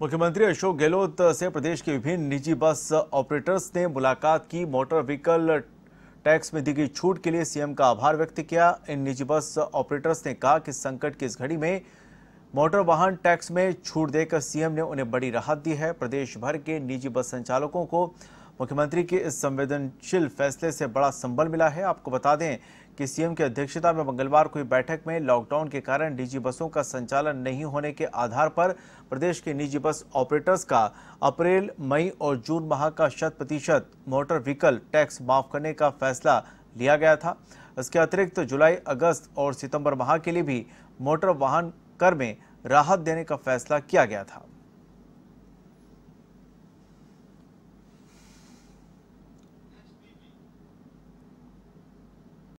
मुख्यमंत्री अशोक गहलोत से प्रदेश के विभिन्न निजी बस ऑपरेटर्स ने मुलाकात की मोटर व्हीकल टैक्स में दी गई छूट के लिए सीएम का आभार व्यक्त किया इन निजी बस ऑपरेटर्स ने कहा कि संकट की इस घड़ी में मोटर वाहन टैक्स में छूट देकर सीएम ने उन्हें बड़ी राहत दी है प्रदेश भर के निजी बस संचालकों को मुख्यमंत्री के इस संवेदनशील फैसले से बड़ा संबल मिला है आपको बता दें कि सीएम की अध्यक्षता में मंगलवार को हुई बैठक में लॉकडाउन के कारण निजी बसों का संचालन नहीं होने के आधार पर प्रदेश के निजी बस ऑपरेटर्स का अप्रैल मई और जून माह का शत प्रतिशत मोटर व्हीकल टैक्स माफ करने का फैसला लिया गया था इसके अतिरिक्त जुलाई अगस्त और सितंबर माह के लिए भी मोटर वाहन कर में राहत देने का फैसला किया गया था